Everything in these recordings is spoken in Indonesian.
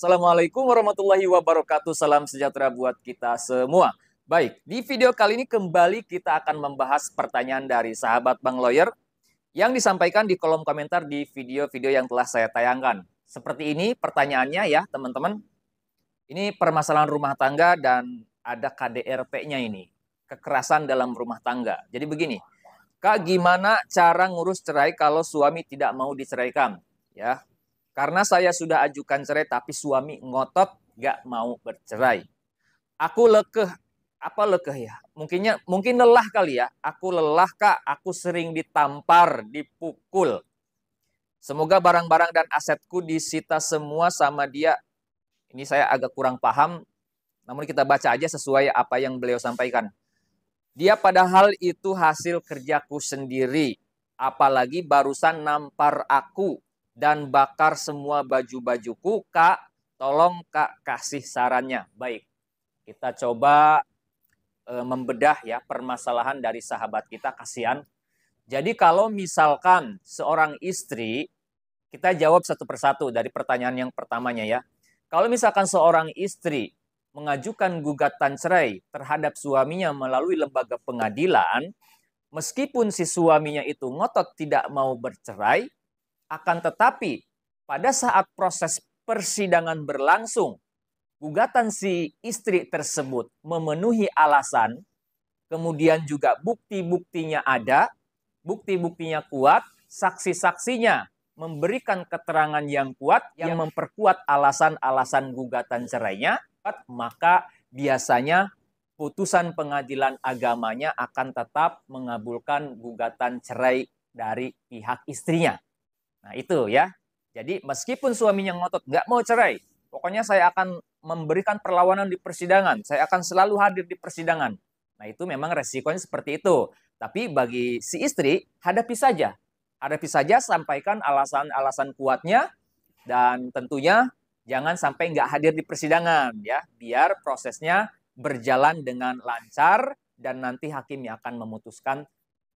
Assalamualaikum warahmatullahi wabarakatuh. Salam sejahtera buat kita semua. Baik, di video kali ini kembali kita akan membahas pertanyaan dari sahabat Bang Lawyer yang disampaikan di kolom komentar di video-video yang telah saya tayangkan. Seperti ini pertanyaannya ya teman-teman. Ini permasalahan rumah tangga dan ada kdrt nya ini. Kekerasan dalam rumah tangga. Jadi begini, Kak gimana cara ngurus cerai kalau suami tidak mau diceraikan? Ya, karena saya sudah ajukan cerai tapi suami ngotot gak mau bercerai. Aku lekeh, apa lekeh ya? Mungkinnya mungkin lelah kali ya. Aku lelah Kak, aku sering ditampar, dipukul. Semoga barang-barang dan asetku disita semua sama dia. Ini saya agak kurang paham, namun kita baca aja sesuai apa yang beliau sampaikan. Dia padahal itu hasil kerjaku sendiri, apalagi barusan nampar aku dan bakar semua baju-bajuku, Kak. Tolong Kak kasih sarannya. Baik. Kita coba e, membedah ya permasalahan dari sahabat kita kasihan. Jadi kalau misalkan seorang istri kita jawab satu persatu dari pertanyaan yang pertamanya ya. Kalau misalkan seorang istri mengajukan gugatan cerai terhadap suaminya melalui lembaga pengadilan, meskipun si suaminya itu ngotot tidak mau bercerai, akan tetapi, pada saat proses persidangan berlangsung, gugatan si istri tersebut memenuhi alasan, kemudian juga bukti-buktinya ada, bukti-buktinya kuat, saksi-saksinya memberikan keterangan yang kuat yang ya. memperkuat alasan-alasan gugatan cerainya, maka biasanya putusan pengadilan agamanya akan tetap mengabulkan gugatan cerai dari pihak istrinya. Nah itu ya. Jadi meskipun suaminya ngotot nggak mau cerai, pokoknya saya akan memberikan perlawanan di persidangan. Saya akan selalu hadir di persidangan. Nah itu memang resikonya seperti itu. Tapi bagi si istri hadapi saja. Hadapi saja sampaikan alasan-alasan kuatnya dan tentunya jangan sampai nggak hadir di persidangan ya biar prosesnya berjalan dengan lancar dan nanti hakim yang akan memutuskan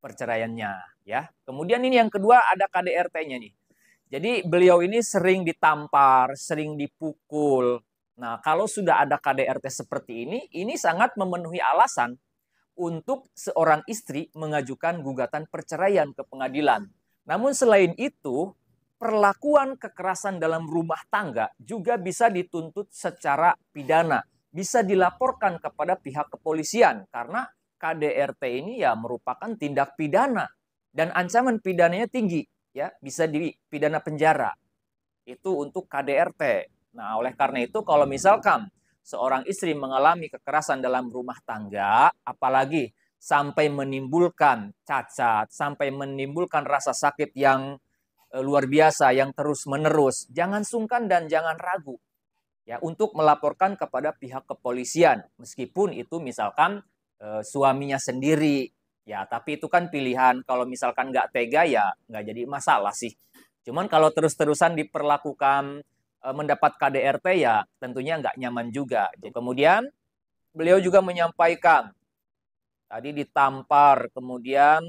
perceraiannya ya. Kemudian ini yang kedua ada KDRT-nya nih. Jadi beliau ini sering ditampar, sering dipukul. Nah, kalau sudah ada KDRT seperti ini, ini sangat memenuhi alasan untuk seorang istri mengajukan gugatan perceraian ke pengadilan. Namun selain itu, perlakuan kekerasan dalam rumah tangga juga bisa dituntut secara pidana, bisa dilaporkan kepada pihak kepolisian karena KDRT ini ya merupakan tindak pidana dan ancaman pidananya tinggi ya bisa di pidana penjara itu untuk KDRT. Nah oleh karena itu kalau misalkan seorang istri mengalami kekerasan dalam rumah tangga apalagi sampai menimbulkan cacat sampai menimbulkan rasa sakit yang e, luar biasa yang terus menerus jangan sungkan dan jangan ragu ya untuk melaporkan kepada pihak kepolisian meskipun itu misalkan Eh, suaminya sendiri. Ya, tapi itu kan pilihan. Kalau misalkan nggak tega ya nggak jadi masalah sih. Cuman kalau terus-terusan diperlakukan eh, mendapat KDRT ya tentunya nggak nyaman juga. Gitu. Kemudian beliau juga menyampaikan tadi ditampar, kemudian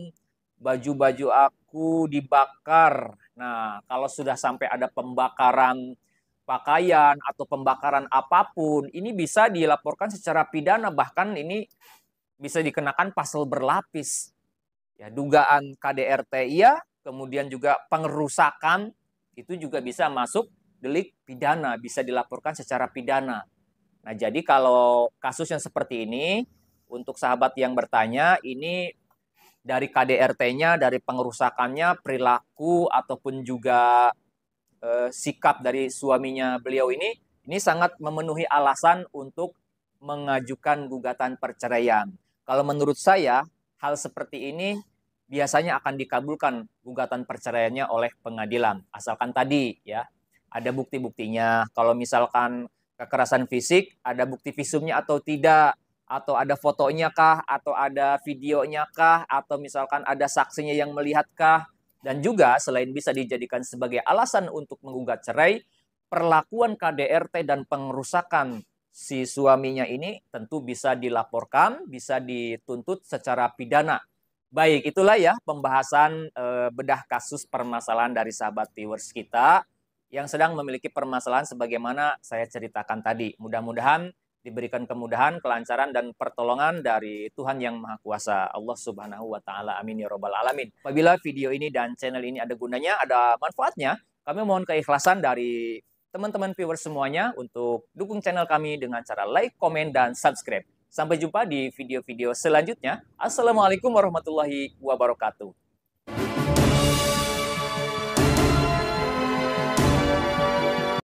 baju-baju aku dibakar. Nah, kalau sudah sampai ada pembakaran pakaian atau pembakaran apapun, ini bisa dilaporkan secara pidana bahkan ini bisa dikenakan pasal berlapis. Ya, dugaan KDRT iya, kemudian juga pengerusakan itu juga bisa masuk delik pidana, bisa dilaporkan secara pidana. Nah, jadi kalau kasus yang seperti ini untuk sahabat yang bertanya ini dari KDRT-nya, dari pengerusakannya, perilaku ataupun juga eh, sikap dari suaminya beliau ini ini sangat memenuhi alasan untuk mengajukan gugatan perceraian. Kalau menurut saya, hal seperti ini biasanya akan dikabulkan gugatan perceraiannya oleh pengadilan asalkan tadi ya ada bukti-buktinya. Kalau misalkan kekerasan fisik ada bukti visumnya atau tidak atau ada fotonya kah atau ada videonya kah atau misalkan ada saksinya yang melihat kah dan juga selain bisa dijadikan sebagai alasan untuk menggugat cerai perlakuan KDRT dan pengerusakan si suaminya ini tentu bisa dilaporkan, bisa dituntut secara pidana. Baik, itulah ya pembahasan e, bedah kasus permasalahan dari sahabat viewers kita yang sedang memiliki permasalahan sebagaimana saya ceritakan tadi. Mudah-mudahan diberikan kemudahan, kelancaran dan pertolongan dari Tuhan yang Maha Kuasa, Allah Subhanahu wa taala. Amin ya robbal alamin. Apabila video ini dan channel ini ada gunanya, ada manfaatnya, kami mohon keikhlasan dari teman-teman viewers semuanya untuk dukung channel kami dengan cara like, komen, dan subscribe. Sampai jumpa di video-video selanjutnya. Assalamualaikum warahmatullahi wabarakatuh.